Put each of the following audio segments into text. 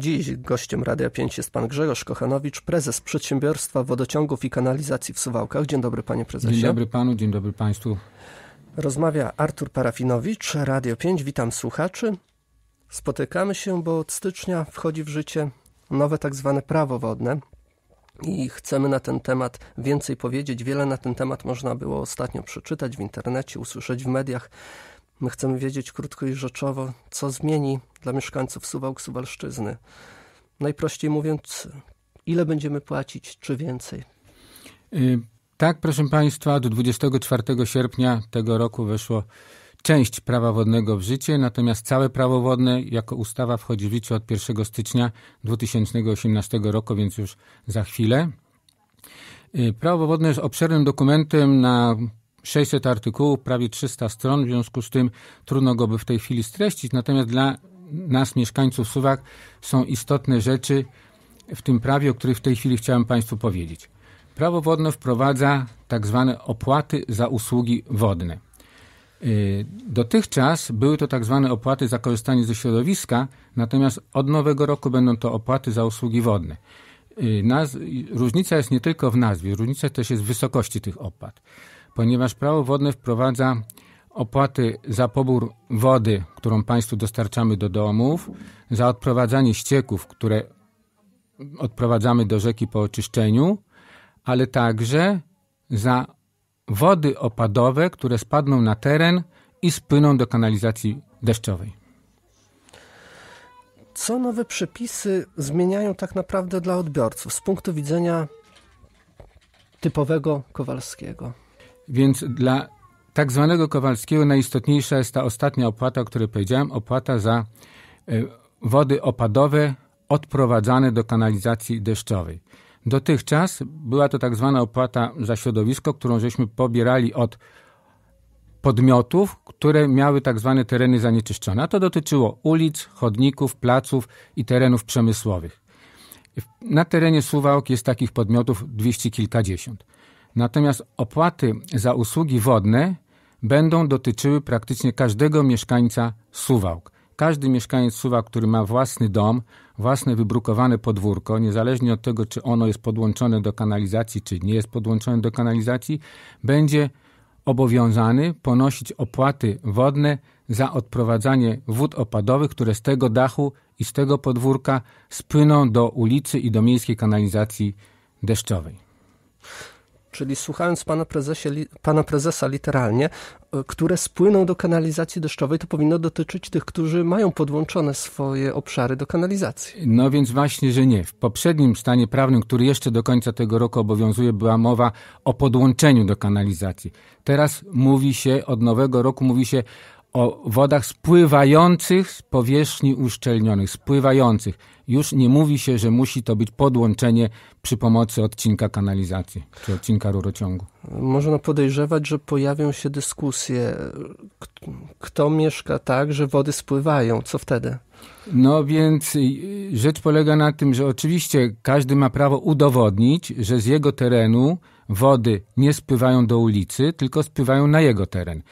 Dziś gościem Radia 5 jest pan Grzegorz Kochanowicz, prezes przedsiębiorstwa wodociągów i kanalizacji w Suwałkach. Dzień dobry panie prezesie. Dzień dobry panu, dzień dobry państwu. Rozmawia Artur Parafinowicz, Radio 5. Witam słuchaczy. Spotykamy się, bo od stycznia wchodzi w życie nowe tak zwane prawo wodne, i chcemy na ten temat więcej powiedzieć. Wiele na ten temat można było ostatnio przeczytać w internecie, usłyszeć w mediach. My chcemy wiedzieć krótko i rzeczowo, co zmieni dla mieszkańców Suwałk, Suwalszczyzny. Najprościej mówiąc, ile będziemy płacić, czy więcej? Y, tak, proszę Państwa, do 24 sierpnia tego roku weszło część prawa wodnego w życie, natomiast całe prawo wodne jako ustawa wchodzi w życie od 1 stycznia 2018 roku, więc już za chwilę. Y, prawo wodne jest obszernym dokumentem na 600 artykułów, prawie 300 stron, w związku z tym trudno go by w tej chwili streścić. Natomiast dla nas, mieszkańców Suwak, są istotne rzeczy w tym prawie, o których w tej chwili chciałem Państwu powiedzieć. Prawo wodne wprowadza tak zwane opłaty za usługi wodne. Y, dotychczas były to tak zwane opłaty za korzystanie ze środowiska, natomiast od nowego roku będą to opłaty za usługi wodne. Y, naz różnica jest nie tylko w nazwie, różnica też jest w wysokości tych opłat ponieważ prawo wodne wprowadza opłaty za pobór wody, którą Państwu dostarczamy do domów, za odprowadzanie ścieków, które odprowadzamy do rzeki po oczyszczeniu, ale także za wody opadowe, które spadną na teren i spłyną do kanalizacji deszczowej. Co nowe przepisy zmieniają tak naprawdę dla odbiorców z punktu widzenia typowego Kowalskiego? Więc dla tak zwanego Kowalskiego najistotniejsza jest ta ostatnia opłata, o której powiedziałem, opłata za e, wody opadowe odprowadzane do kanalizacji deszczowej. Dotychczas była to tak zwana opłata za środowisko, którą żeśmy pobierali od podmiotów, które miały tak zwane tereny zanieczyszczone. A to dotyczyło ulic, chodników, placów i terenów przemysłowych. Na terenie Suwałk jest takich podmiotów dwieście kilkadziesiąt. Natomiast opłaty za usługi wodne będą dotyczyły praktycznie każdego mieszkańca Suwałk. Każdy mieszkaniec Suwałk, który ma własny dom, własne wybrukowane podwórko, niezależnie od tego, czy ono jest podłączone do kanalizacji, czy nie jest podłączone do kanalizacji, będzie obowiązany ponosić opłaty wodne za odprowadzanie wód opadowych, które z tego dachu i z tego podwórka spłyną do ulicy i do miejskiej kanalizacji deszczowej czyli słuchając pana, prezesie, pana prezesa literalnie, e, które spłyną do kanalizacji deszczowej, to powinno dotyczyć tych, którzy mają podłączone swoje obszary do kanalizacji. No więc właśnie, że nie. W poprzednim stanie prawnym, który jeszcze do końca tego roku obowiązuje, była mowa o podłączeniu do kanalizacji. Teraz mówi się, od nowego roku mówi się o wodach spływających z powierzchni uszczelnionych, spływających. Już nie mówi się, że musi to być podłączenie przy pomocy odcinka kanalizacji czy odcinka rurociągu. Można podejrzewać, że pojawią się dyskusje, kto mieszka tak, że wody spływają, co wtedy? No więc y, rzecz polega na tym, że oczywiście każdy ma prawo udowodnić, że z jego terenu wody nie spływają do ulicy, tylko spływają na jego teren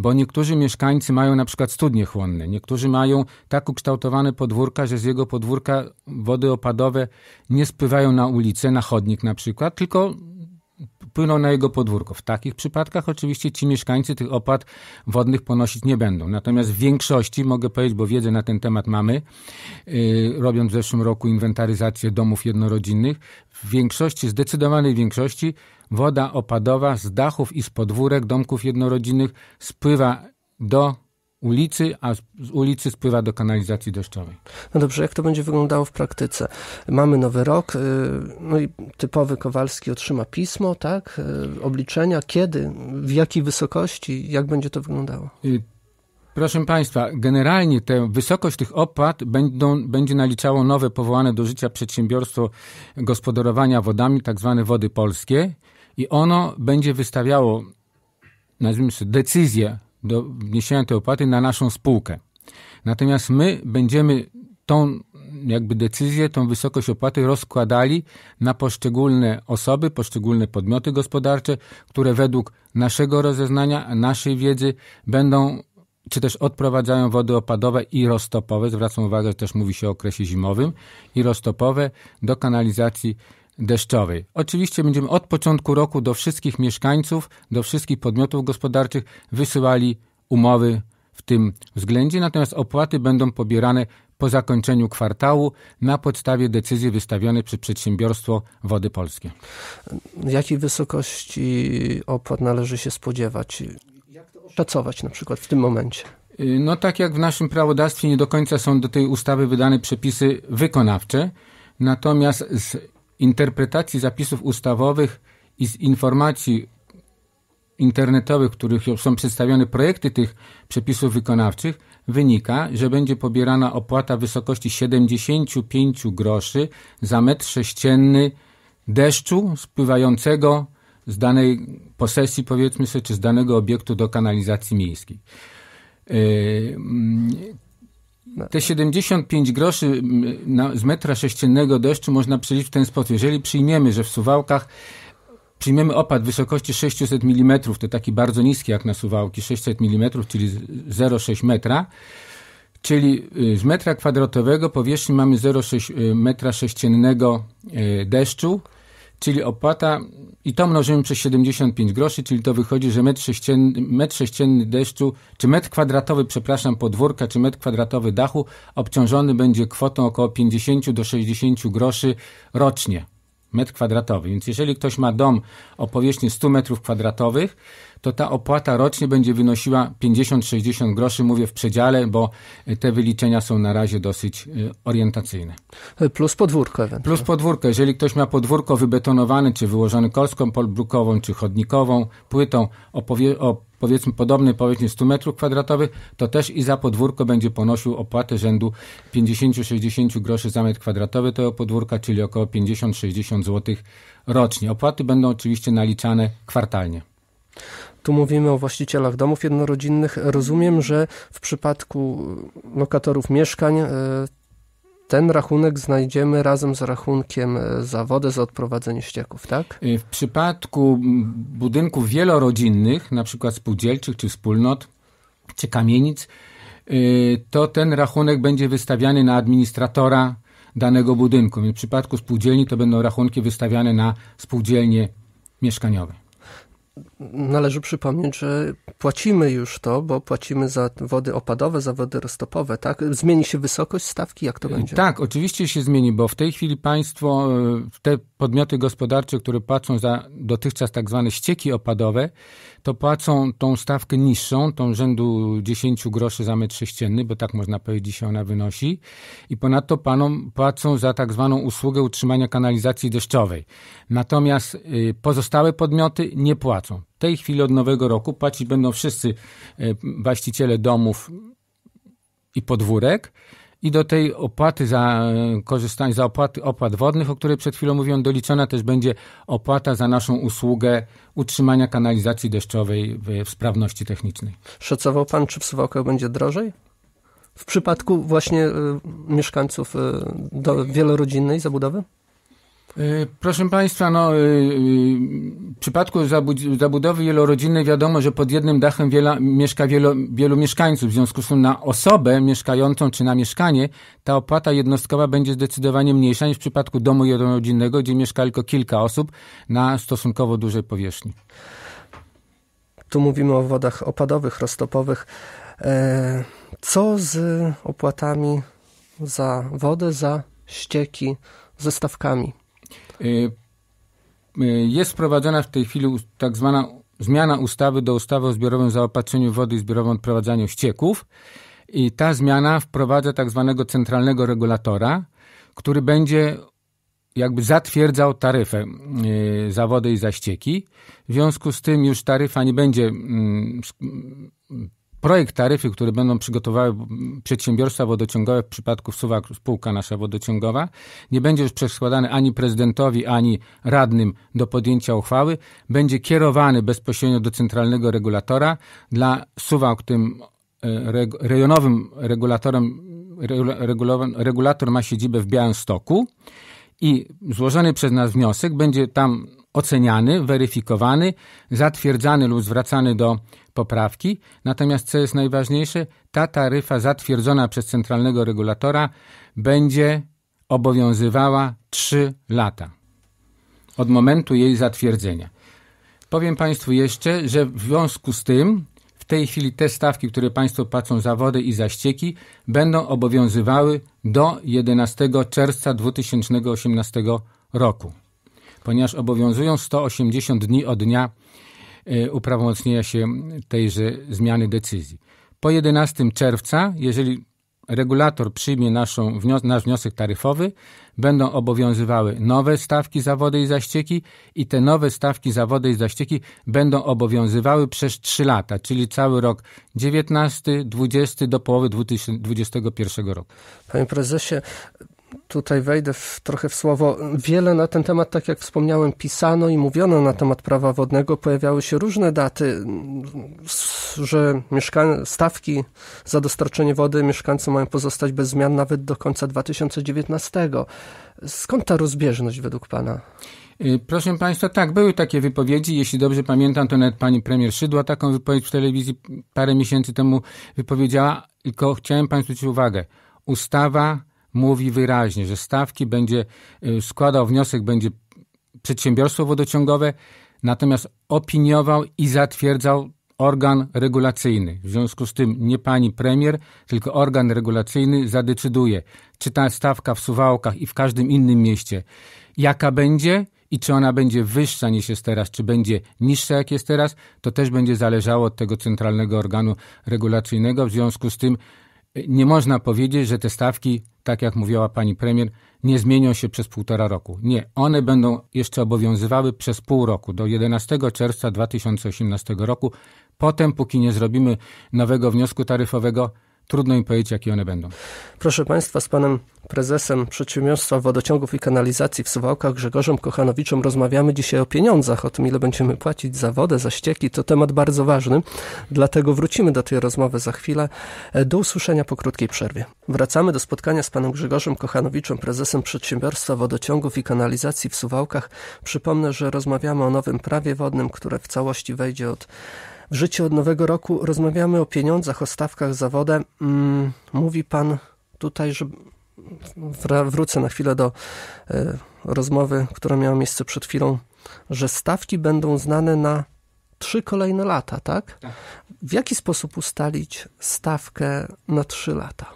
bo niektórzy mieszkańcy mają na przykład studnie chłonne, niektórzy mają tak ukształtowane podwórka, że z jego podwórka wody opadowe nie spływają na ulicę, na chodnik na przykład, tylko wpłyną na jego podwórko. W takich przypadkach oczywiście ci mieszkańcy tych opłat wodnych ponosić nie będą. Natomiast w większości, mogę powiedzieć, bo wiedzę na ten temat mamy, yy, robiąc w zeszłym roku inwentaryzację domów jednorodzinnych, w większości, zdecydowanej większości, woda opadowa z dachów i z podwórek domków jednorodzinnych spływa do ulicy, a z ulicy spływa do kanalizacji deszczowej. No dobrze, jak to będzie wyglądało w praktyce? Mamy nowy rok, y, no i typowy Kowalski otrzyma pismo, tak? Y, obliczenia, kiedy, w jakiej wysokości, jak będzie to wyglądało? Y, proszę Państwa, generalnie tę wysokość tych opłat będą, będzie naliczało nowe powołane do życia przedsiębiorstwo gospodarowania wodami, tak zwane wody polskie i ono będzie wystawiało, nazwijmy się, decyzję do wniesienia tej opłaty na naszą spółkę. Natomiast my będziemy tą jakby decyzję, tą wysokość opłaty rozkładali na poszczególne osoby, poszczególne podmioty gospodarcze, które według naszego rozeznania, naszej wiedzy będą czy też odprowadzają wody opadowe i roztopowe, zwracam uwagę, że też mówi się o okresie zimowym, i roztopowe do kanalizacji deszczowej. Oczywiście będziemy od początku roku do wszystkich mieszkańców, do wszystkich podmiotów gospodarczych wysyłali umowy w tym względzie, natomiast opłaty będą pobierane po zakończeniu kwartału na podstawie decyzji wystawionej przez przedsiębiorstwo Wody Polskie. Jakiej wysokości opłat należy się spodziewać? Szacować na przykład w tym momencie? Y, no tak jak w naszym prawodawstwie nie do końca są do tej ustawy wydane przepisy wykonawcze, natomiast z interpretacji zapisów ustawowych i z informacji internetowych, w których są przedstawione projekty tych przepisów wykonawczych, wynika, że będzie pobierana opłata w wysokości 75 groszy za metr sześcienny deszczu spływającego z danej posesji, powiedzmy sobie, czy z danego obiektu do kanalizacji miejskiej. Yy, no. Te 75 groszy na, z metra sześciennego deszczu można przeliczyć w ten sposób. Jeżeli przyjmiemy, że w Suwałkach przyjmiemy opad wysokości 600 mm, to taki bardzo niski jak na Suwałki, 600 mm, czyli 0,6 metra, czyli y, z metra kwadratowego powierzchni mamy 0,6 y, metra sześciennego y, deszczu, czyli opłata i to mnożymy przez 75 groszy, czyli to wychodzi, że metr sześcienny, metr sześcienny deszczu, czy metr kwadratowy, przepraszam, podwórka, czy metr kwadratowy dachu obciążony będzie kwotą około 50 do 60 groszy rocznie. Metr kwadratowy. Więc jeżeli ktoś ma dom o powierzchni 100 metrów kwadratowych, to ta opłata rocznie będzie wynosiła 50-60 groszy, mówię w przedziale, bo e, te wyliczenia są na razie dosyć e, orientacyjne. E, plus podwórko ewentualnie. Plus podwórko. Jeżeli ktoś ma podwórko wybetonowane, czy wyłożone kolską polbrukową, czy chodnikową, płytą, opowie, o powiedzmy podobnej powierzchni 100 metrów kwadratowych, to też i za podwórko będzie ponosił opłatę rzędu 50-60 groszy za metr kwadratowy tego podwórka, czyli około 50-60 zł rocznie. Opłaty będą oczywiście naliczane kwartalnie tu mówimy o właścicielach domów jednorodzinnych. Rozumiem, że w przypadku e, lokatorów mieszkań e, ten rachunek znajdziemy razem z rachunkiem e, za wodę, za odprowadzenie ścieków, tak? W przypadku budynków wielorodzinnych, na przykład spółdzielczych czy wspólnot, czy kamienic, to ten rachunek będzie wystawiany na administratora danego budynku. w przypadku spółdzielni to będą rachunki wystawiane na spółdzielnie mieszkaniowe należy przypomnieć, że płacimy już to, bo płacimy za wody opadowe, za wody roztopowe, tak? Zmieni się wysokość stawki, jak to y, będzie? Tak, oczywiście się zmieni, bo w tej chwili państwo, y, te podmioty gospodarcze, które płacą za dotychczas tak zwane ścieki opadowe, to płacą tą stawkę niższą, tą rzędu 10 groszy za metr sześcienny, bo tak można powiedzieć, się ona wynosi. I ponadto panom płacą za tak zwaną usługę utrzymania kanalizacji deszczowej. Natomiast y, pozostałe podmioty nie płacą tej chwili od nowego roku płacić będą wszyscy e, właściciele domów i podwórek. I do tej opłaty za e, korzystanie, za opłaty, opłat wodnych, o której przed chwilą mówiłem, doliczona też będzie opłata za naszą usługę utrzymania kanalizacji deszczowej w sprawności technicznej. Szacował pan, czy w Suwałkach będzie drożej? W przypadku właśnie y, mieszkańców y, do, wielorodzinnej zabudowy? E, proszę Państwa, no, e, e, w przypadku zabudowy wielorodzinnej wiadomo, że pod jednym dachem wiela, mieszka wielo, wielu mieszkańców. W związku z tym na osobę mieszkającą czy na mieszkanie ta opłata jednostkowa będzie zdecydowanie mniejsza niż w przypadku domu jednorodzinnego, gdzie mieszka tylko kilka osób na stosunkowo dużej powierzchni. Tu mówimy o wodach opadowych, roztopowych. Co z opłatami za wodę, za ścieki, ze stawkami? Y, y, jest wprowadzona w tej chwili tak zwana zmiana ustawy do ustawy o zbiorowym zaopatrzeniu wody i zbiorowym odprowadzaniu ścieków. I ta zmiana wprowadza tak zwanego centralnego regulatora, który będzie jakby zatwierdzał taryfę y, za wodę i za ścieki. W związku z tym już taryfa nie będzie mm, projekt taryfy, który będą przygotowały przedsiębiorstwa wodociągowe w przypadku wsuwa spółka nasza wodociągowa, nie będzie już przeskładany ani prezydentowi, ani radnym do podjęcia uchwały. Będzie kierowany bezpośrednio do centralnego regulatora. Dla suwa, którym e, rejonowym regulatorem, regulator ma siedzibę w Białymstoku i złożony przez nas wniosek będzie tam oceniany, weryfikowany, zatwierdzany lub zwracany do poprawki. Natomiast co jest najważniejsze, ta taryfa zatwierdzona przez centralnego regulatora będzie obowiązywała 3 lata od momentu jej zatwierdzenia. Powiem Państwu jeszcze, że w związku z tym w tej chwili te stawki, które Państwo płacą za wodę i za ścieki, będą obowiązywały do 11 czerwca 2018 roku ponieważ obowiązują 180 dni od dnia e, uprawomocnienia się tejże zmiany decyzji. Po 11 czerwca, jeżeli regulator przyjmie naszą, nasz wniosek taryfowy, będą obowiązywały nowe stawki za wodę i za ścieki i te nowe stawki za wodę i za ścieki będą obowiązywały przez 3 lata, czyli cały rok 19, 20 do połowy 2021 roku. Panie prezesie, tutaj wejdę w, trochę w słowo. Wiele na ten temat, tak jak wspomniałem, pisano i mówiono na temat prawa wodnego. Pojawiały się różne daty, że stawki za dostarczenie wody mieszkańcy mają pozostać bez zmian nawet do końca 2019. Skąd ta rozbieżność według Pana? Y, proszę Państwa, tak, były takie wypowiedzi. Jeśli dobrze pamiętam, to nawet pani premier Szydła taką wypowiedź w telewizji parę miesięcy temu wypowiedziała. Tylko chciałem Państwu zwrócić uwagę. Ustawa mówi wyraźnie, że stawki będzie y, składał wniosek będzie przedsiębiorstwo wodociągowe, natomiast opiniował i zatwierdzał organ regulacyjny. W związku z tym nie pani premier, tylko organ regulacyjny zadecyduje, czy ta stawka w Suwałkach i w każdym innym mieście, jaka będzie i czy ona będzie wyższa niż jest teraz, czy będzie niższa jak jest teraz, to też będzie zależało od tego centralnego organu regulacyjnego. W związku z tym nie można powiedzieć, że te stawki, tak jak mówiła pani premier, nie zmienią się przez półtora roku. Nie, one będą jeszcze obowiązywały przez pół roku, do 11 czerwca 2018 roku. Potem, póki nie zrobimy nowego wniosku taryfowego, trudno im powiedzieć, jakie one będą. Proszę Państwa, z Panem prezesem Przedsiębiorstwa Wodociągów i Kanalizacji w Suwałkach Grzegorzem Kochanowiczem rozmawiamy dzisiaj o pieniądzach, o tym ile będziemy płacić za wodę, za ścieki. To temat bardzo ważny, dlatego wrócimy do tej rozmowy za chwilę. E, do usłyszenia po krótkiej przerwie. Wracamy do spotkania z panem Grzegorzem Kochanowiczem, prezesem Przedsiębiorstwa Wodociągów i Kanalizacji w Suwałkach. Przypomnę, że rozmawiamy o nowym prawie wodnym, które w całości wejdzie od w życiu od nowego roku rozmawiamy o pieniądzach, o stawkach za wodę. Mm, mówi pan tutaj, że wrócę na chwilę do e, rozmowy, która miała miejsce przed chwilą, że stawki będą znane na trzy kolejne lata, tak? tak. W jaki sposób ustalić stawkę na trzy lata?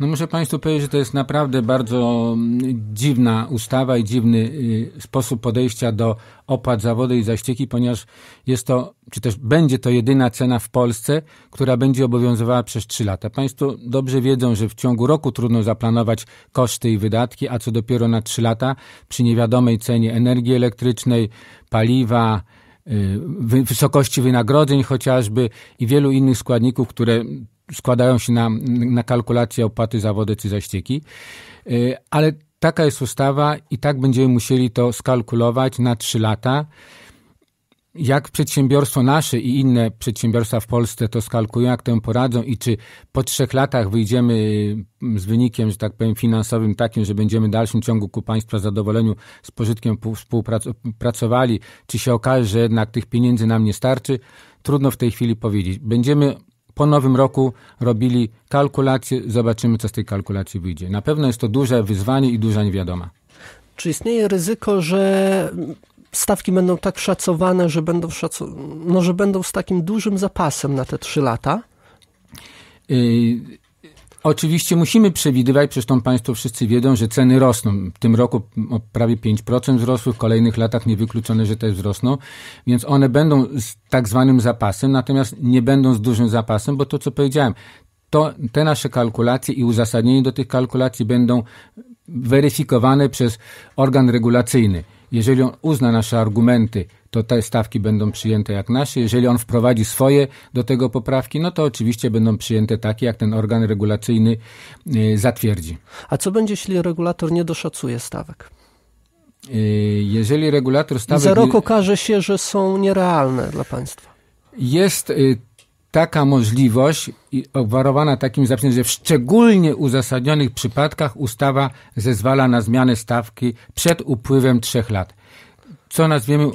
No muszę Państwu powiedzieć, że to jest naprawdę bardzo mm, dziwna ustawa i dziwny y, sposób podejścia do opłat za wodę i za ścieki, ponieważ jest to, czy też będzie to jedyna cena w Polsce, która będzie obowiązywała przez 3 lata. Państwo dobrze wiedzą, że w ciągu roku trudno zaplanować koszty i wydatki, a co dopiero na 3 lata przy niewiadomej cenie energii elektrycznej, paliwa, y, wysokości wynagrodzeń chociażby i wielu innych składników, które składają się na, na kalkulację opłaty za wodę czy za ścieki, y, ale taka jest ustawa i tak będziemy musieli to skalkulować na 3 lata. Jak przedsiębiorstwo nasze i inne przedsiębiorstwa w Polsce to skalkulują, jak temu poradzą i czy po trzech latach wyjdziemy y, z wynikiem, że tak powiem, finansowym takim, że będziemy w dalszym ciągu ku państwa zadowoleniu z pożytkiem współpracowali, czy się okaże, że jednak tych pieniędzy nam nie starczy, trudno w tej chwili powiedzieć. Będziemy po nowym roku robili kalkulacje. zobaczymy co z tej kalkulacji wyjdzie. Na pewno jest to duże wyzwanie i duża niewiadoma. Czy istnieje ryzyko, że stawki będą tak szacowane, że będą, no, że będą z takim dużym zapasem na te 3 lata? Y, Oczywiście musimy przewidywać, zresztą Państwo wszyscy wiedzą, że ceny rosną. W tym roku o prawie 5% wzrosły, w kolejnych latach niewykluczone, że też wzrosną, więc one będą z tak zwanym zapasem, natomiast nie będą z dużym zapasem, bo to co powiedziałem, to, te nasze kalkulacje i uzasadnienie do tych kalkulacji będą weryfikowane przez organ regulacyjny. Jeżeli on uzna nasze argumenty, to te stawki będą przyjęte jak nasze. Jeżeli on wprowadzi swoje do tego poprawki, no to oczywiście będą przyjęte takie, jak ten organ regulacyjny y, zatwierdzi. A co będzie, jeśli regulator nie doszacuje stawek? Y, jeżeli regulator stawek... za rok okaże się, że są nierealne dla państwa. Jest y, taka możliwość obwarowana takim zapisem, że w szczególnie uzasadnionych przypadkach ustawa zezwala na zmianę stawki przed upływem trzech lat co nazwiemy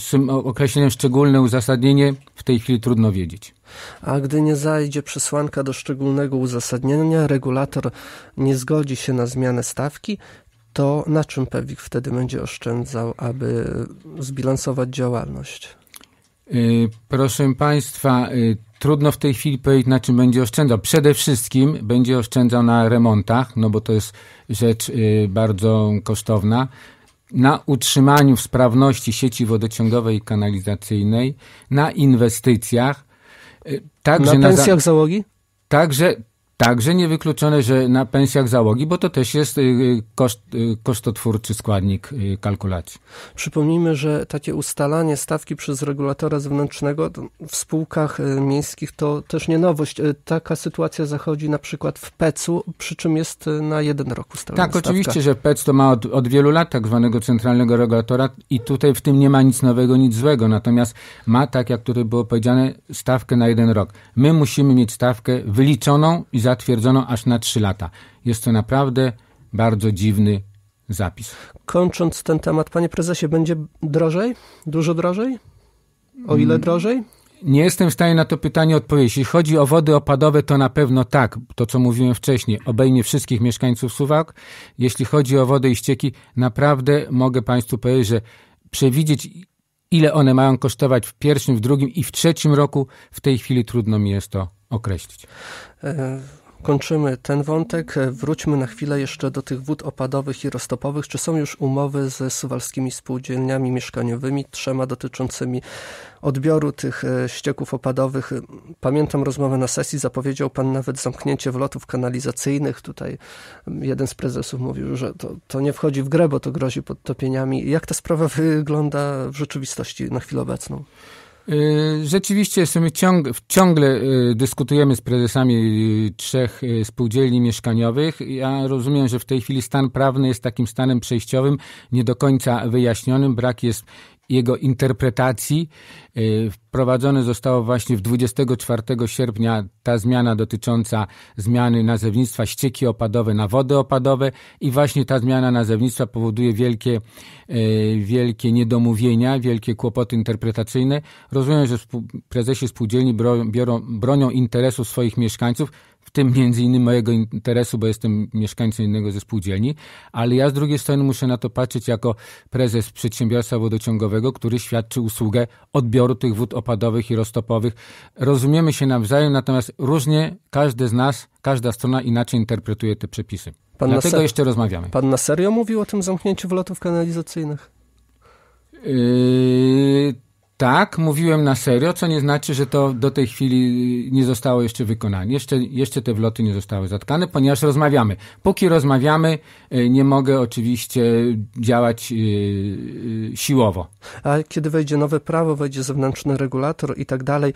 z tym określeniem szczególne uzasadnienie, w tej chwili trudno wiedzieć. A gdy nie zajdzie przesłanka do szczególnego uzasadnienia, regulator nie zgodzi się na zmianę stawki, to na czym PEWIK wtedy będzie oszczędzał, aby zbilansować działalność? Y, proszę Państwa, y, trudno w tej chwili powiedzieć, na czym będzie oszczędzał. Przede wszystkim będzie oszczędzał na remontach, no bo to jest rzecz y, bardzo kosztowna na utrzymaniu w sprawności sieci wodociągowej i kanalizacyjnej, na inwestycjach. Y, także na pensjach na za załogi? Także Także niewykluczone, że na pensjach załogi, bo to też jest y, y, koszt, y, kosztotwórczy składnik kalkulacji. Przypomnijmy, że takie ustalanie stawki przez regulatora zewnętrznego w spółkach miejskich to też nie nowość. Taka sytuacja zachodzi na przykład w PEC-u, przy czym jest na jeden rok ustalona Tak, stawka. oczywiście, że PEC to ma od, od wielu lat tak zwanego centralnego regulatora i tutaj w tym nie ma nic nowego, nic złego. Natomiast ma, tak jak tutaj było powiedziane, stawkę na jeden rok. My musimy mieć stawkę wyliczoną i zatwierdzono aż na 3 lata. Jest to naprawdę bardzo dziwny zapis. Kończąc ten temat, panie prezesie, będzie drożej? Dużo drożej? O ile mm. drożej? Nie jestem w stanie na to pytanie odpowiedzieć. Jeśli chodzi o wody opadowe, to na pewno tak, to co mówiłem wcześniej, obejmie wszystkich mieszkańców Suwak. Jeśli chodzi o wodę i ścieki, naprawdę mogę Państwu powiedzieć, że przewidzieć, ile one mają kosztować w pierwszym, w drugim i w trzecim roku, w tej chwili trudno mi jest to określić. E, kończymy ten wątek. E, wróćmy na chwilę jeszcze do tych wód opadowych i roztopowych. Czy są już umowy ze suwalskimi spółdzielniami mieszkaniowymi, trzema dotyczącymi odbioru tych e, ścieków opadowych? Pamiętam rozmowę na sesji, zapowiedział Pan nawet zamknięcie wlotów kanalizacyjnych. Tutaj jeden z prezesów mówił, że to, to nie wchodzi w grę, bo to grozi podtopieniami. Jak ta sprawa wygląda w rzeczywistości na chwilę obecną? Y, rzeczywiście jesteśmy ciąg, ciągle y, dyskutujemy z prezesami trzech y, spółdzielni mieszkaniowych. Ja rozumiem, że w tej chwili stan prawny jest takim stanem przejściowym, nie do końca wyjaśnionym. Brak jest jego interpretacji. E, wprowadzone zostało właśnie w 24 sierpnia ta zmiana dotycząca zmiany nazewnictwa ścieki opadowe na wody opadowe i właśnie ta zmiana nazewnictwa powoduje wielkie, e, wielkie niedomówienia, wielkie kłopoty interpretacyjne. Rozumiem, że prezesi spółdzielni biorą, bronią interesów swoich mieszkańców, tym między innymi mojego interesu, bo jestem mieszkańcem innego ze spółdzielni, ale ja z drugiej strony muszę na to patrzeć jako prezes przedsiębiorstwa wodociągowego, który świadczy usługę odbioru tych wód opadowych i roztopowych. Rozumiemy się nawzajem, natomiast różnie każdy z nas, każda strona inaczej interpretuje te przepisy. Pan Dlatego ser... jeszcze rozmawiamy. Pan na serio mówił o tym zamknięciu wlotów kanalizacyjnych? Yy, tak, mówiłem na serio, co nie znaczy, że to do tej chwili nie zostało jeszcze wykonane. Jeszcze, jeszcze te wloty nie zostały zatkane, ponieważ rozmawiamy. Póki rozmawiamy, e, nie mogę oczywiście działać e, e, siłowo. A kiedy wejdzie nowe prawo, wejdzie zewnętrzny regulator i tak dalej,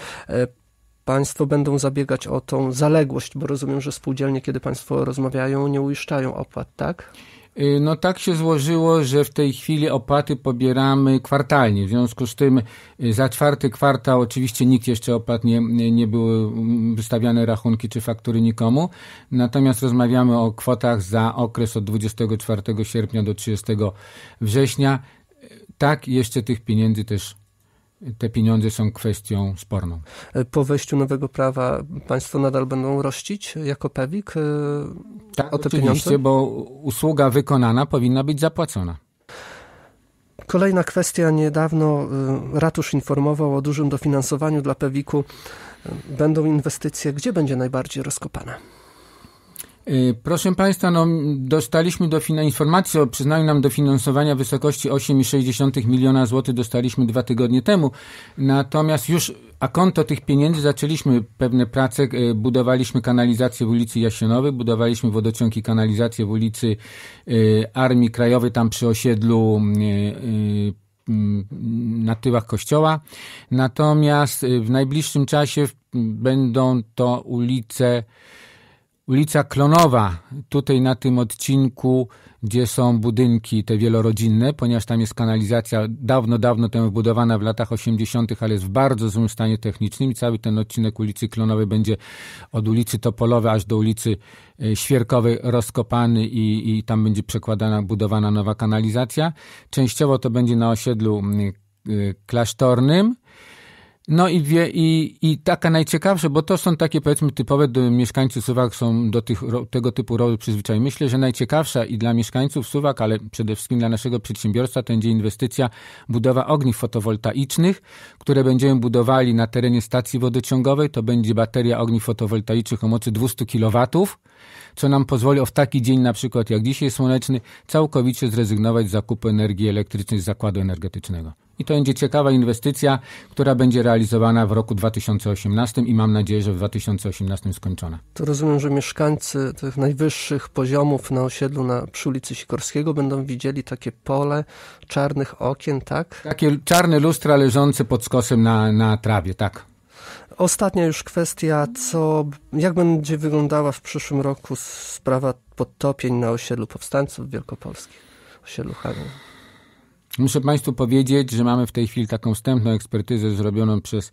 Państwo będą zabiegać o tą zaległość, bo rozumiem, że spółdzielnie, kiedy Państwo rozmawiają, nie uiszczają opłat, tak? Y, no tak się złożyło, że w tej chwili opłaty pobieramy kwartalnie. W związku z tym y, za czwarty kwartał oczywiście nikt jeszcze opłat nie, nie były mm, wystawiane rachunki czy faktury nikomu. Natomiast rozmawiamy o kwotach za okres od 24 sierpnia do 30 września. Y, tak, jeszcze tych pieniędzy też te pieniądze są kwestią sporną. Po wejściu nowego prawa państwo nadal będą rościć jako PEWIK e, tak, o te oczywiście, pieniądze? bo usługa wykonana powinna być zapłacona. Kolejna kwestia. Niedawno e, ratusz informował o dużym dofinansowaniu dla PEWIK-u. E, będą inwestycje. Gdzie będzie najbardziej rozkopana. Y, proszę Państwa, no, dostaliśmy do informację o przyznaniu nam dofinansowania w wysokości 8,6 miliona złotych dostaliśmy dwa tygodnie temu. Natomiast już a konto tych pieniędzy zaczęliśmy pewne prace, y, budowaliśmy kanalizację w ulicy Jasionowej, budowaliśmy wodociągi kanalizację w ulicy y, Armii Krajowej, tam przy osiedlu mm, na tyłach kościoła. Natomiast w najbliższym czasie będą to ulice ulica Klonowa, tutaj na tym odcinku, gdzie są budynki te wielorodzinne, ponieważ tam jest kanalizacja dawno, dawno temu wbudowana w latach 80., ale jest w bardzo złym stanie technicznym i cały ten odcinek ulicy Klonowej będzie od ulicy Topolowej aż do ulicy e, Świerkowej rozkopany i, i tam będzie przekładana, budowana nowa kanalizacja. Częściowo to będzie na osiedlu mm, e, klasztornym. No i, wie, i, i taka najciekawsza, bo to są takie powiedzmy typowe do mieszkańców Suwak, są do tych, tego typu roli przyzwyczajeni. Myślę, że najciekawsza i dla mieszkańców Suwak, ale przede wszystkim dla naszego przedsiębiorstwa, to będzie inwestycja budowa ogniw fotowoltaicznych, które będziemy budowali na terenie stacji wodociągowej. To będzie bateria ogniw fotowoltaicznych o mocy 200 kW, co nam pozwoli o w taki dzień na przykład jak dzisiaj słoneczny całkowicie zrezygnować z zakupu energii elektrycznej z zakładu energetycznego. I to będzie ciekawa inwestycja, która będzie realizowana w roku 2018 i mam nadzieję, że w 2018 skończona. To rozumiem, że mieszkańcy tych najwyższych poziomów na osiedlu na, przy ulicy Sikorskiego będą widzieli takie pole czarnych okien, tak? Takie czarne lustra leżące pod skosem na, na trawie, tak. Ostatnia już kwestia, co, jak będzie wyglądała w przyszłym roku sprawa podtopień na osiedlu powstańców wielkopolskich, osiedlu Hagen? Muszę Państwu powiedzieć, że mamy w tej chwili taką wstępną ekspertyzę zrobioną przez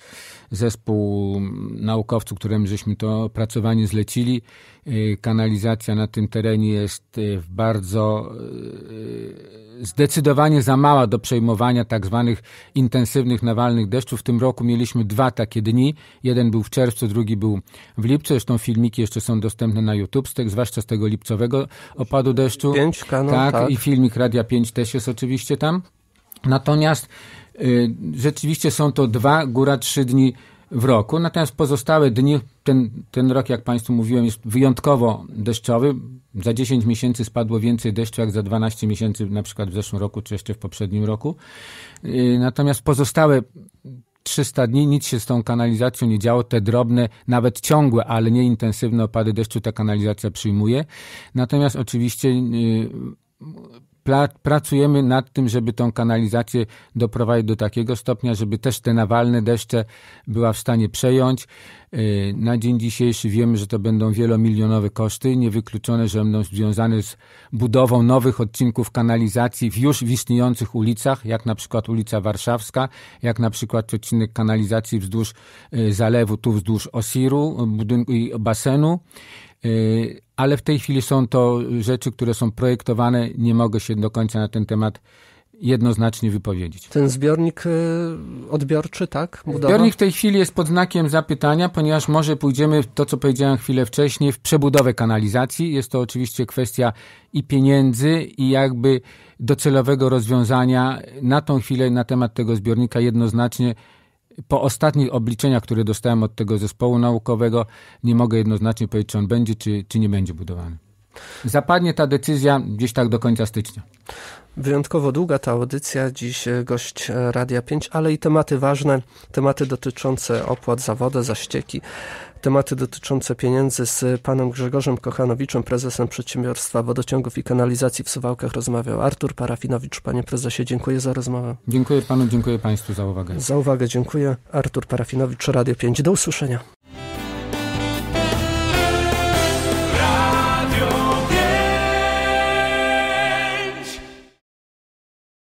zespół naukowców, którym żeśmy to pracowanie zlecili Y, kanalizacja na tym terenie jest y, w bardzo y, zdecydowanie za mała do przejmowania tak zwanych intensywnych nawalnych deszczów. W tym roku mieliśmy dwa takie dni. Jeden był w czerwcu, drugi był w lipcu. Zresztą filmiki jeszcze są dostępne na YouTube, zwłaszcza z tego lipcowego opadu deszczu. Pięć kanon, tak, tak, i filmik Radia 5 też jest oczywiście tam. Natomiast rzeczywiście są to dwa, góra trzy dni w roku, natomiast pozostałe dni, ten, ten rok, jak Państwu mówiłem, jest wyjątkowo deszczowy. Za 10 miesięcy spadło więcej deszczu, jak za 12 miesięcy, na przykład w zeszłym roku, czy jeszcze w poprzednim roku. Y, natomiast pozostałe 300 dni nic się z tą kanalizacją nie działo. Te drobne, nawet ciągłe, ale nie intensywne opady deszczu ta kanalizacja przyjmuje. Natomiast oczywiście y, pracujemy nad tym, żeby tą kanalizację doprowadzić do takiego stopnia, żeby też te nawalne deszcze była w stanie przejąć. Y, na dzień dzisiejszy wiemy, że to będą wielomilionowe koszty, niewykluczone, że będą związane z budową nowych odcinków kanalizacji w już w istniejących ulicach, jak na przykład ulica Warszawska, jak na przykład odcinek kanalizacji wzdłuż y, zalewu, tu wzdłuż Osiru budynku i basenu. Y, ale w tej chwili są to rzeczy, które są projektowane. Nie mogę się do końca na ten temat jednoznacznie wypowiedzieć. Ten zbiornik y, odbiorczy, tak? Budowa? Zbiornik w tej chwili jest pod znakiem zapytania, ponieważ może pójdziemy, to co powiedziałem chwilę wcześniej, w przebudowę kanalizacji. Jest to oczywiście kwestia i pieniędzy, i jakby docelowego rozwiązania. Na tą chwilę na temat tego zbiornika jednoznacznie po ostatnich obliczeniach, które dostałem od tego zespołu naukowego, nie mogę jednoznacznie powiedzieć, czy on będzie, czy, czy nie będzie budowany. Zapadnie ta decyzja gdzieś tak do końca stycznia. Wyjątkowo długa ta audycja, dziś e, gość e, Radia 5, ale i tematy ważne, tematy dotyczące opłat za wodę, za ścieki tematy dotyczące pieniędzy z panem Grzegorzem Kochanowiczem, prezesem przedsiębiorstwa wodociągów i kanalizacji w Suwałkach rozmawiał Artur Parafinowicz. Panie prezesie, dziękuję za rozmowę. Dziękuję panu, dziękuję państwu za uwagę. Za uwagę dziękuję. Artur Parafinowicz, Radio 5. Do usłyszenia.